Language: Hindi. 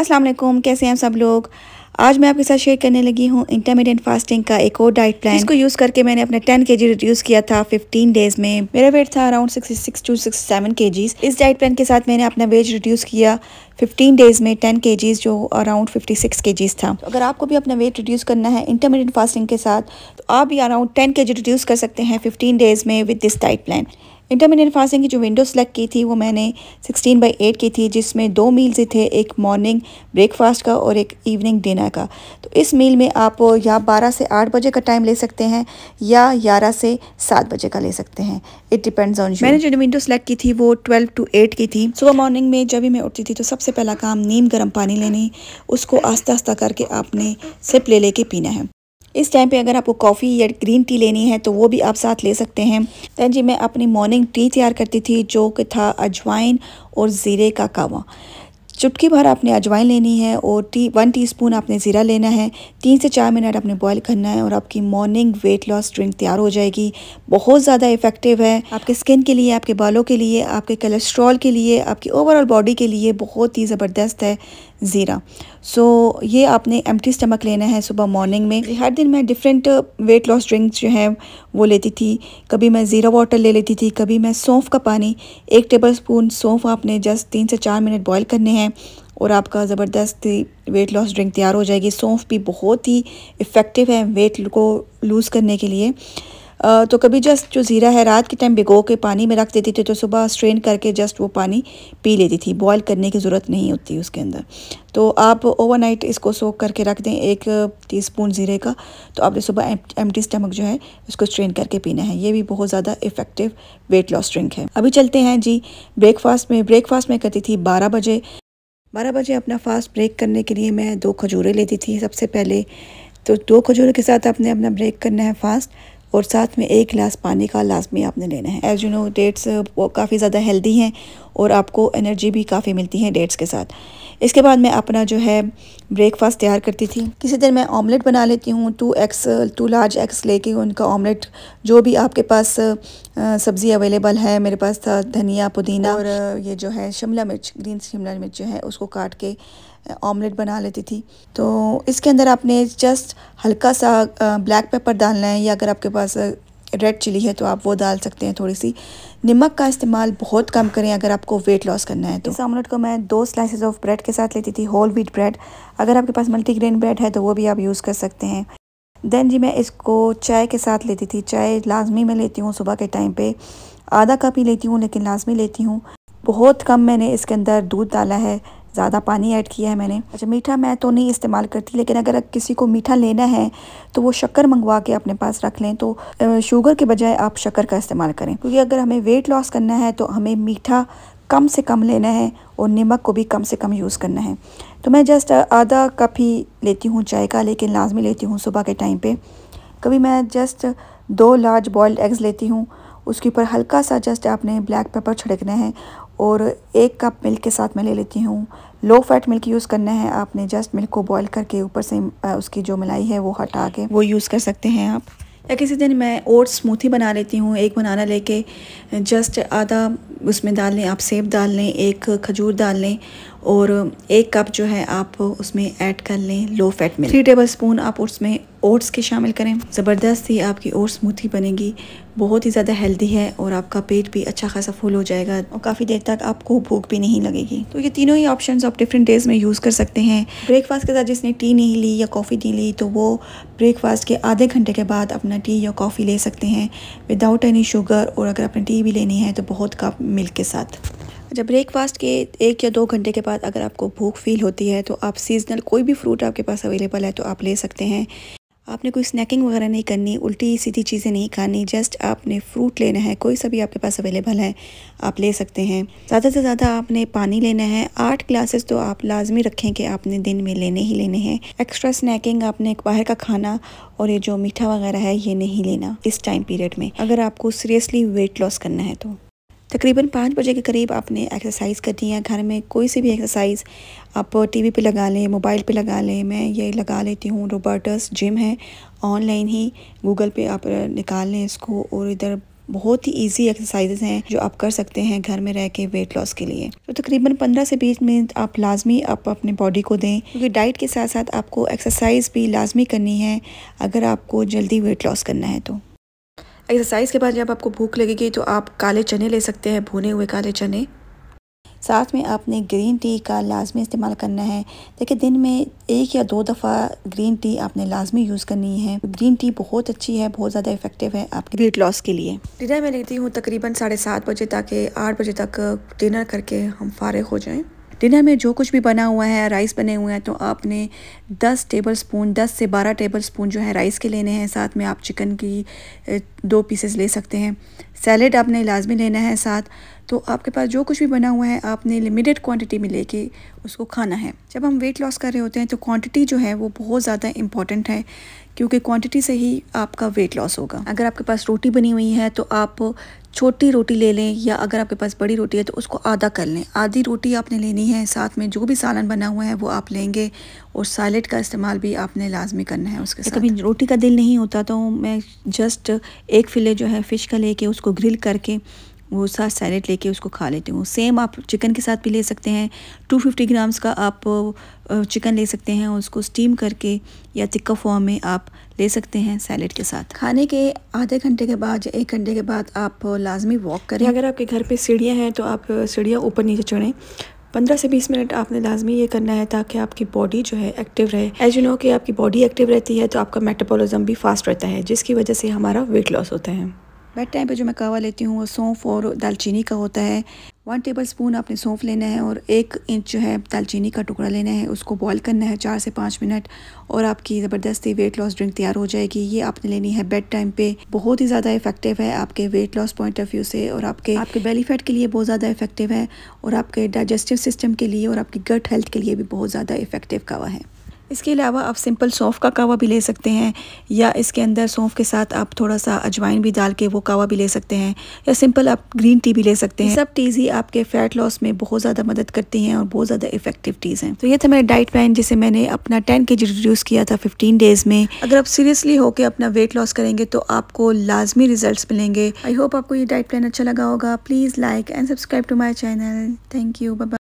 अस्सलाम वालेकुम कैसे हैं सब लोग आज मैं आपके साथ शेयर करने लगी हूँ इंटरमीडिएट फास्टिंग का एक और डाइट प्लान इसको यूज़ करके मैंने अपना 10 केजी रिड्यूस किया था 15 डेज में मेरा वेट था अराउंड 66 टू 67 केजीज इस डाइट प्लान के साथ मैंने अपना वेट रिड्यूस किया 15 डेज में 10 केजीज जो अराउंड 56 केजीज था तो अगर आपको भी अपना वेट रिड्यूस करना है इंटरमीडिएट फास्टिंग के साथ तो आप भी अराउंड टेन के रिड्यूस कर सकते हैं फिफ्टीन डेज में with this diet plan intermediate fasting की जो विंडो सेलेक्ट की थी वो मैंने 16 बाई एट की थी जिसमें दो मील्स थे एक मॉर्निंग ब्रेकफास्ट का और एक इवनिंग डिनर का तो इस मील में आप या 12 से 8 बजे का टाइम ले सकते हैं या 11 से 7 बजे का ले सकते हैं इट डिपेंड्स ऑन मैंने जो विंडो सेलेक्ट की थी वो ट्वेल्व टू एट की थी सुबह मॉर्निंग में जब भी मैं उठती थी तो सबसे पहला काम नीम गर्म पानी लेनी उसको आस्ता आस्ता करके आपने सिप ले लेके पीना है इस टाइम पे अगर आपको कॉफ़ी या ग्रीन टी लेनी है तो वो भी आप साथ ले सकते हैं दैन जी मैं अपनी मॉर्निंग टी तैयार करती थी जो कि था अजवाइन और ज़ीरे का कावा चुटकी भर आपने अजवाइन लेनी है और टी वन टीस्पून आपने ज़ीरा लेना है तीन से चार मिनट आपने बॉईल करना है और आपकी मॉर्निंग वेट लॉस ड्रिंक तैयार हो जाएगी बहुत ज़्यादा इफ़ेक्टिव है आपके स्किन के लिए आपके बालों के लिए आपके कोलेस्ट्रॉल के लिए आपकी ओवरऑल बॉडी के लिए बहुत ही ज़बरदस्त है ज़ीरा सो so, ये आपने एम्प्टी स्टमक लेना है सुबह मॉर्निंग में हर दिन मैं डिफरेंट वेट लॉस ड्रिंक्स जो हैं वो लेती थी कभी मैं ज़ीरा वाटर ले लेती थी कभी मैं सौंफ का पानी एक टेबल स्पून सौंफ आपने जस्ट तीन से चार मिनट बॉयल करने हैं और आपका ज़बरदस्त वेट लॉस ड्रिंक तैयार हो जाएगी सौंफ भी बहुत ही इफ़ेक्टिव है वेट को लूज़ करने के लिए तो कभी जस्ट जो ज़ीरा है रात के टाइम भिगो के पानी में रख देती थी तो सुबह स्ट्रेन करके जस्ट वो पानी पी लेती थी बॉयल करने की ज़रूरत नहीं होती उसके अंदर तो आप ओवरनाइट इसको सोख करके रख दें एक टीस्पून ज़ीरे का तो आपने सुबह टी स्टमक जो है उसको स्ट्रेन करके पीना है ये भी बहुत ज़्यादा इफ़ेक्टिव वेट लॉस ड्रिंक है अभी चलते हैं जी ब्रेकफास्ट में ब्रेकफास्ट में करती थी बारह बजे बारह बजे अपना फास्ट ब्रेक करने के लिए मैं दो खजूरें लेती थी सबसे पहले तो दो खजूरों के साथ आपने अपना ब्रेक करना है फास्ट और साथ में एक गिलास पानी का लाजमी आपने लेना है एज यू नो डेट्स काफ़ी ज़्यादा हेल्दी हैं और आपको एनर्जी भी काफ़ी मिलती है डेट्स के साथ इसके बाद मैं अपना जो है ब्रेकफास्ट तैयार करती थी किसी दिन मैं ऑमलेट बना लेती हूँ two eggs two large eggs लेके उनका ऑमलेट जो भी आपके पास सब्ज़ी अवेलेबल है मेरे पास था धनिया पुदीना और ये जो है शिमला मिर्च ग्रीन शिमला मिर्च जो है उसको काट के ऑमलेट बना लेती थी तो इसके अंदर आपने जस्ट हल्का सा ब्लैक पेपर डालना है या अगर आपके पास रेड चिली है तो आप वो डाल सकते हैं थोड़ी सी नमक का इस्तेमाल बहुत कम करें अगर आपको वेट लॉस करना है तो इस आमलेट को मैं दो स्लाइसेस ऑफ ब्रेड के साथ लेती थी होल व्हीट ब्रेड अगर आपके पास मल्टीग्रेन ब्रेड है तो वो भी आप यूज़ कर सकते हैं देन जी मैं इसको चाय के साथ लेती थी चाय लाजमी मैं लेती हूँ सुबह के टाइम पर आधा कप ही लेती हूँ लेकिन लाजमी लेती हूँ बहुत कम मैंने इसके अंदर दूध डाला है ज़्यादा पानी ऐड किया है मैंने अच्छा मीठा मैं तो नहीं इस्तेमाल करती लेकिन अगर किसी को मीठा लेना है तो वो शक्कर मंगवा के अपने पास रख लें तो शुगर के बजाय आप शक्कर का इस्तेमाल करें क्योंकि अगर हमें वेट लॉस करना है तो हमें मीठा कम से कम लेना है और नमक को भी कम से कम यूज़ करना है तो मैं जस्ट आधा कप ही लेती हूँ चाय का लेकिन लाजमी लेती हूँ सुबह के टाइम पर कभी मैं जस्ट दो लार्ज बॉयल्ड एग्स लेती हूँ उसके ऊपर हल्का सा जस्ट आपने ब्लैक पेपर छिड़कना है और एक कप मिल्क के साथ मैं ले लेती हूँ लो फैट मिल्क यूज़ करना है आपने जस्ट मिल्क को बॉईल करके ऊपर से उसकी जो मलाई है वो हटा के वो यूज़ कर सकते हैं आप या किसी दिन मैं ओट स्मूथी बना लेती हूँ एक बनाना लेके जस्ट आधा उसमें डाल लें आप सेब डाल लें एक खजूर डाल लें और एक कप जो है आप उसमें ऐड कर लें लो फैट में थ्री टेबल स्पून आप उसमें ओट्स के शामिल करें ज़बरदस्त ही आपकी ओट्स स्मूथी बनेगी बहुत ही ज़्यादा हेल्दी है और आपका पेट भी अच्छा खासा फुल हो जाएगा और काफ़ी देर तक आपको भूख भी नहीं लगेगी तो ये तीनों ही ऑप्शन आप डिफरेंट डेज़ में यूज़ कर सकते हैं ब्रेकफास्ट के साथ जिसने टी नहीं ली या कॉफ़ी नहीं ली तो वो ब्रेकफास्ट के आधे घंटे के बाद अपना टी या कॉफ़ी ले सकते हैं विदाउट एनी शुगर और अगर अपनी टी भी लेनी है तो बहुत कप मिल्क के साथ जब ब्रेकफास्ट के एक या दो घंटे के बाद अगर आपको भूख फील होती है तो आप सीजनल कोई भी फ्रूट आपके पास अवेलेबल है तो आप ले सकते हैं आपने कोई स्नैकिंग वगैरह नहीं करनी उल्टी सीधी चीज़ें नहीं खानी जस्ट आपने फ्रूट लेना है कोई सा भी आपके पास अवेलेबल है आप ले सकते हैं ज़्यादा से ज़्यादा आपने पानी लेना है आठ ग्लासेस तो आप लाजमी रखें कि आपने दिन में लेने ही लेने हैं एक्स्ट्रा स्नैकिंग आपने बाहर का खाना और ये जो मीठा वगैरह है ये नहीं लेना इस टाइम पीरियड में अगर आपको सीरियसली वेट लॉस करना है तो तकरीबन पाँच बजे के करीब आपने एक्सरसाइज करनी है घर में कोई सी भी एक्सरसाइज आप टीवी पे लगा लें मोबाइल पे लगा लें मैं ये लगा लेती हूँ रोबर्टस जिम है ऑनलाइन ही गूगल पे आप निकाल लें इसको और इधर बहुत ही इजी एक्सरसाइजेज हैं जो आप कर सकते हैं घर में रह के वेट लॉस के लिए तो तकरीबन 15 से 20 मिनट आप लाजमी आप अपने बॉडी को दें क्योंकि डाइट के साथ साथ आपको एक्सरसाइज भी लाजमी करनी है अगर आपको जल्दी वेट लॉस करना है तो एक्सरसाइज के बाद जब आपको भूख लगेगी तो आप काले चने ले सकते हैं भुने हुए काले चने साथ में आपने ग्रीन टी का लाजमी इस्तेमाल करना है देखिए दिन में एक या दो दफ़ा ग्रीन टी आपने लाजमी यूज़ करनी है ग्रीन टी बहुत अच्छी है बहुत ज़्यादा इफेक्टिव है आपके वेट लॉस के लिए डिनर मैं लेती हूँ तकरीबन साढ़े सात बजे ताकि आठ बजे तक डिनर करके हम फारग हो जाएँ डिनर में जो कुछ भी बना हुआ है राइस बने हुए हैं तो आपने 10 टेबल स्पून दस से 12 टेबल स्पून जो है राइस के लेने हैं साथ में आप चिकन की दो पीसेस ले सकते हैं सैलेड आपने लाजमी लेना है साथ तो आपके पास जो कुछ भी बना हुआ है आपने लिमिटेड क्वांटिटी में लेके उसको खाना है जब हम वेट लॉस कर रहे होते हैं तो क्वांटिटी जो है वो बहुत ज़्यादा इंपॉर्टेंट है क्योंकि क्वांटिटी से ही आपका वेट लॉस होगा अगर आपके पास रोटी बनी हुई है तो आप छोटी रोटी ले लें या अगर आपके पास बड़ी रोटी है तो उसको आधा कर लें आधी रोटी आपने लेनी है साथ में जो भी सालन बना हुआ है वो आप लेंगे और सैलेड का इस्तेमाल भी आपने लाजमी करना है उसके साथ कभी रोटी का दिल नहीं होता तो मैं जस्ट एक फिले जो है फ़िश का लेके उसको ग्रिल करके वो सा सैलेड लेके उसको खा लेती हूँ सेम आप चिकन के साथ भी ले सकते हैं 250 ग्राम्स का आप चिकन ले सकते हैं उसको स्टीम करके या टिक्का फॉर्म में आप ले सकते हैं सैलेड के साथ खाने के आधे घंटे के बाद या एक घंटे के बाद आप लाजमी वॉक करें अगर आपके घर पे सीढ़ियाँ हैं तो आप सीढ़ियाँ ऊपर नीचे चढ़ें पंद्रह से बीस मिनट आपने लाजमी ये करना है ताकि आपकी बॉडी जो है एक्टिव रहे एज यू नो कि आपकी बॉडी एक्टिव रहती है तो आपका मेटाबॉलिज्म भी फास्ट रहता है जिसकी वजह से हमारा वेट लॉस होता है बेड टाइम पे जो मैं कावा लेती हूँ वो सौंफ और दालचीनी का होता है वन टेबल स्पून आपने सौंफ लेना है और एक इंच जो है दालचीनी का टुकड़ा लेना है उसको बॉईल करना है चार से पाँच मिनट और आपकी ज़बरदस्ती वेट लॉस ड्रिंक तैयार हो जाएगी ये आपने लेनी है बेड टाइम पे बहुत ही ज़्यादा इफेक्टिव है आपके weight loss point of view से और आपके आपके बेली फैट के लिए बहुत ज़्यादा इफेक्टिव है और आपके डाइजेस्टिव सिस्टम के लिए और आपकी गट हेल्थ के लिए भी बहुत ज़्यादा इफेक्टिव कावा है इसके अलावा आप सिंपल सौंफ का कावा भी ले सकते हैं या इसके अंदर सौंफ के साथ आप थोड़ा सा अजवाइन भी डाल के वो कावा भी ले सकते हैं या सिंपल आप ग्रीन टी भी ले सकते हैं सब टीज़ ही आपके फ़ैट लॉस में बहुत ज़्यादा मदद करती हैं और बहुत ज़्यादा इफेक्टिव टीज़ हैं तो ये था मेरा डाइट प्लान जिसे मैंने अपना टेन के रिड्यूस किया था फिफ्टीन डेज़ में अगर आप सीरियसली होकर अपना वेट लॉस करेंगे तो आपको लाजमी रिजल्ट मिलेंगे आई होप आपको ये डाइट प्लान अच्छा लगा होगा please like and subscribe to my channel thank you Baba